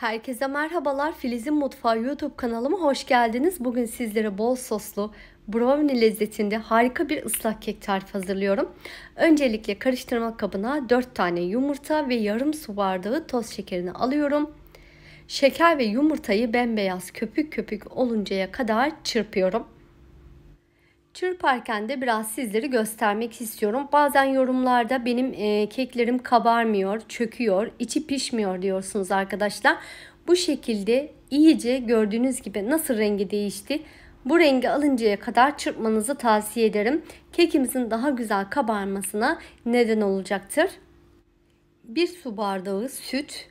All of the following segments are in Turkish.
Herkese merhabalar. Filiz'in Mutfağı YouTube kanalıma hoş geldiniz. Bugün sizlere bol soslu brownie lezzetinde harika bir ıslak kek tarifi hazırlıyorum. Öncelikle karıştırma kabına 4 tane yumurta ve yarım su bardağı toz şekerini alıyorum. Şeker ve yumurtayı bembeyaz köpük köpük oluncaya kadar çırpıyorum. Çırparken de biraz sizleri göstermek istiyorum. Bazen yorumlarda benim e, keklerim kabarmıyor, çöküyor, içi pişmiyor diyorsunuz arkadaşlar. Bu şekilde iyice gördüğünüz gibi nasıl rengi değişti. Bu rengi alıncaya kadar çırpmanızı tavsiye ederim. Kekimizin daha güzel kabarmasına neden olacaktır. 1 su bardağı süt,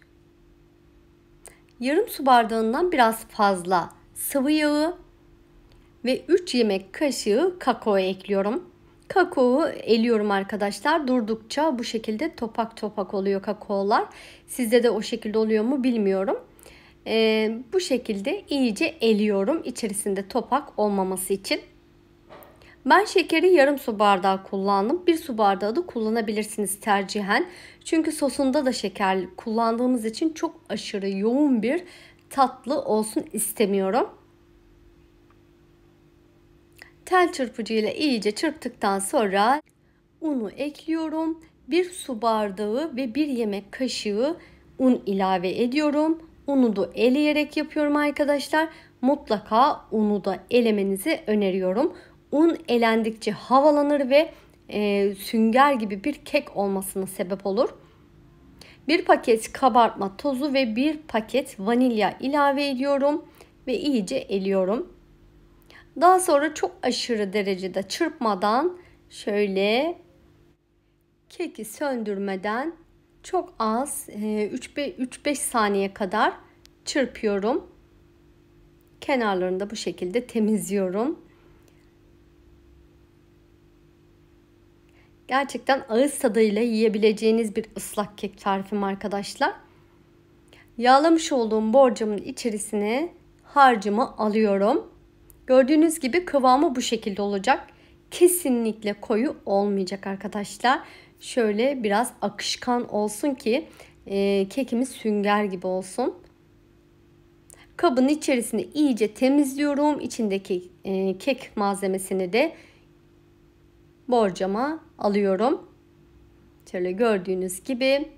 yarım su bardağından biraz fazla sıvı yağı ve 3 yemek kaşığı kakao ekliyorum. Kakao'yu eliyorum arkadaşlar. Durdukça bu şekilde topak topak oluyor kakaolar. Sizde de o şekilde oluyor mu bilmiyorum. Ee, bu şekilde iyice eliyorum içerisinde topak olmaması için. Ben şekeri yarım su bardağı kullandım. 1 su bardağı da kullanabilirsiniz tercihen. Çünkü sosunda da şeker kullandığımız için çok aşırı yoğun bir tatlı olsun istemiyorum. Tel çırpıcıyla iyice çırptıktan sonra unu ekliyorum. Bir su bardağı ve bir yemek kaşığı un ilave ediyorum. Unu da eleyerek yapıyorum arkadaşlar. Mutlaka unu da elemenizi öneriyorum. Un elendikçe havalanır ve e, sünger gibi bir kek olmasına sebep olur. Bir paket kabartma tozu ve bir paket vanilya ilave ediyorum ve iyice eliyorum. Daha sonra çok aşırı derecede çırpmadan şöyle keki söndürmeden çok az 3-5 e, saniye kadar çırpıyorum. Kenarlarını da bu şekilde temizliyorum. Gerçekten ağız tadıyla yiyebileceğiniz bir ıslak kek tarifim arkadaşlar. Yağlamış olduğum borcamın içerisine harcımı alıyorum. Gördüğünüz gibi kıvamı bu şekilde olacak. Kesinlikle koyu olmayacak arkadaşlar. Şöyle biraz akışkan olsun ki e, kekimiz sünger gibi olsun. Kabın içerisini iyice temizliyorum. İçindeki e, kek malzemesini de borcama alıyorum. Şöyle gördüğünüz gibi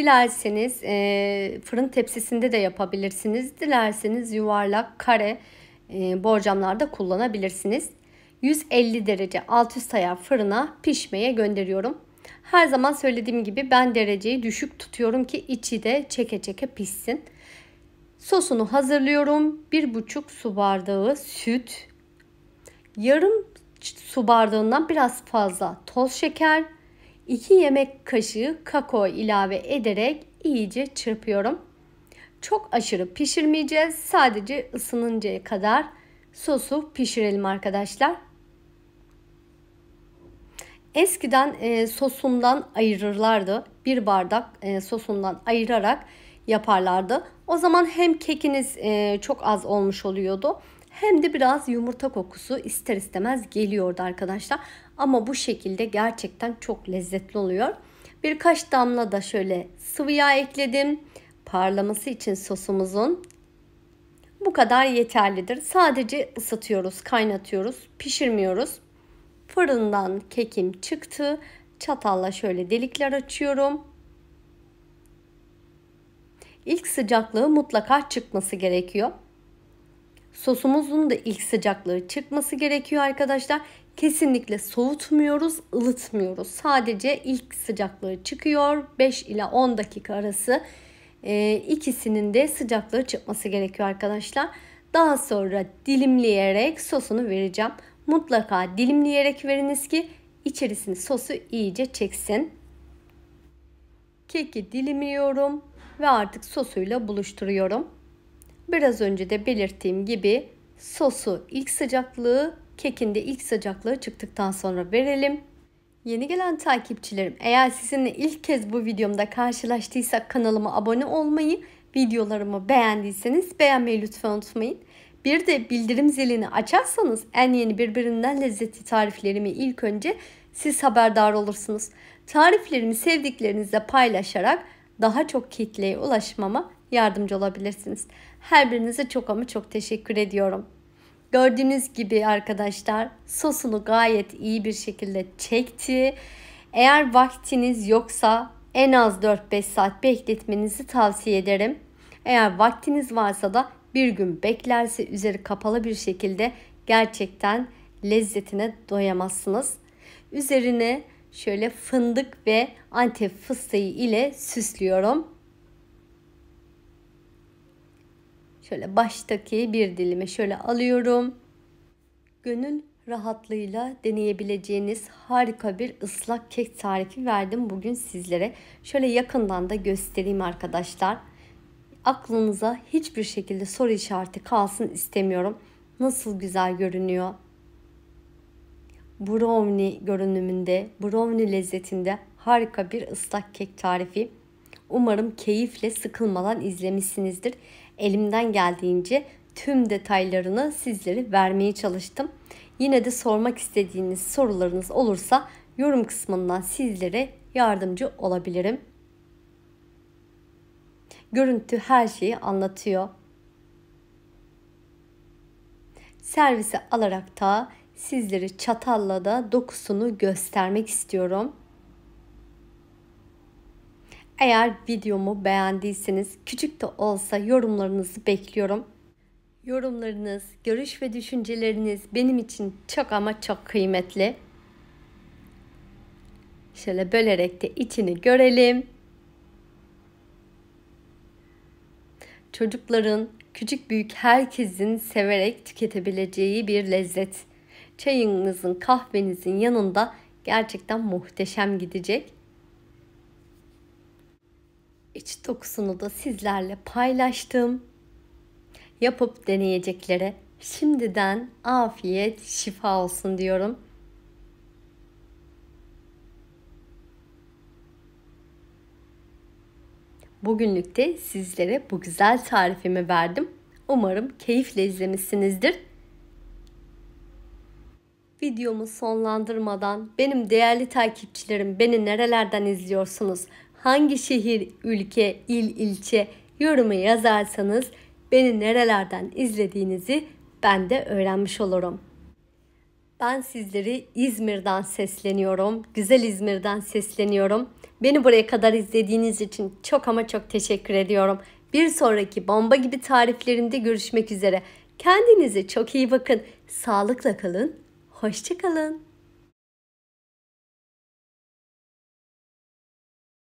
Dilerseniz e, fırın tepsisinde de yapabilirsiniz. Dilerseniz yuvarlak, kare e, borcamlarda kullanabilirsiniz. 150 derece alt üst ayar fırına pişmeye gönderiyorum. Her zaman söylediğim gibi ben dereceyi düşük tutuyorum ki içi de çeke çeke pişsin. Sosunu hazırlıyorum. 1,5 su bardağı süt, yarım su bardağından biraz fazla toz şeker, 2 yemek kaşığı kakao ilave ederek iyice çırpıyorum. Çok aşırı pişirmeyeceğiz. Sadece ısınıncaya kadar sosu pişirelim arkadaşlar. Eskiden e, sosundan ayırırlardı. Bir bardak e, sosundan ayırarak yaparlardı. O zaman hem kekiniz e, çok az olmuş oluyordu hem de biraz yumurta kokusu ister istemez geliyordu arkadaşlar. Ama bu şekilde gerçekten çok lezzetli oluyor. Birkaç damla da şöyle sıvı yağ ekledim. Parlaması için sosumuzun bu kadar yeterlidir. Sadece ısıtıyoruz, kaynatıyoruz, pişirmiyoruz. Fırından kekim çıktı. Çatalla şöyle delikler açıyorum. İlk sıcaklığı mutlaka çıkması gerekiyor. Sosumuzun da ilk sıcaklığı çıkması gerekiyor arkadaşlar kesinlikle soğutmuyoruz, ılıtmıyoruz. Sadece ilk sıcaklığı çıkıyor. 5 ile 10 dakika arası e, ikisinin de sıcaklığı çıkması gerekiyor arkadaşlar. Daha sonra dilimleyerek sosunu vereceğim. Mutlaka dilimleyerek veriniz ki içerisinde sosu iyice çeksin. Keki dilimliyorum ve artık sosuyla buluşturuyorum. Biraz önce de belirttiğim gibi sosu ilk sıcaklığı Kekin de ilk sıcaklığı çıktıktan sonra verelim. Yeni gelen takipçilerim eğer sizinle ilk kez bu videomda karşılaştıysak kanalıma abone olmayı, videolarımı beğendiyseniz beğenmeyi lütfen unutmayın. Bir de bildirim zilini açarsanız en yeni birbirinden lezzetli tariflerimi ilk önce siz haberdar olursunuz. Tariflerimi sevdiklerinizle paylaşarak daha çok kitleye ulaşmama yardımcı olabilirsiniz. Her birinize çok ama çok teşekkür ediyorum. Gördüğünüz gibi arkadaşlar sosunu gayet iyi bir şekilde çekti. Eğer vaktiniz yoksa en az 4-5 saat bekletmenizi tavsiye ederim. Eğer vaktiniz varsa da bir gün beklerse üzeri kapalı bir şekilde gerçekten lezzetine doyamazsınız. Üzerine şöyle fındık ve antep fıstığı ile süslüyorum. Şöyle baştaki bir dilime şöyle alıyorum. Gönül rahatlığıyla deneyebileceğiniz harika bir ıslak kek tarifi verdim bugün sizlere. Şöyle yakından da göstereyim arkadaşlar. Aklınıza hiçbir şekilde soru işareti kalsın istemiyorum. Nasıl güzel görünüyor. Brownie görünümünde, brownie lezzetinde harika bir ıslak kek tarifi. Umarım keyifle sıkılmadan izlemişsinizdir elimden geldiğince tüm detaylarını sizlere vermeye çalıştım. Yine de sormak istediğiniz sorularınız olursa yorum kısmından sizlere yardımcı olabilirim. Görüntü her şeyi anlatıyor. Servise alarak da sizlere çatalla da dokusunu göstermek istiyorum. Eğer videomu beğendiyseniz küçük de olsa yorumlarınızı bekliyorum. Yorumlarınız, görüş ve düşünceleriniz benim için çok ama çok kıymetli. Şöyle bölerek de içini görelim. Çocukların, küçük büyük herkesin severek tüketebileceği bir lezzet. Çayınızın, kahvenizin yanında gerçekten muhteşem gidecek iç dokusunu da sizlerle paylaştım. Yapıp deneyeceklere şimdiden afiyet, şifa olsun diyorum. Bugünlük de sizlere bu güzel tarifimi verdim. Umarım keyifle izlemişsinizdir. Videomu sonlandırmadan benim değerli takipçilerim beni nerelerden izliyorsunuz? hangi şehir, ülke, il, ilçe yorumu yazarsanız beni nerelerden izlediğinizi ben de öğrenmiş olurum. Ben sizleri İzmir'den sesleniyorum. Güzel İzmir'den sesleniyorum. Beni buraya kadar izlediğiniz için çok ama çok teşekkür ediyorum. Bir sonraki bomba gibi tariflerinde görüşmek üzere. Kendinize çok iyi bakın. Sağlıkla kalın. Hoşçakalın.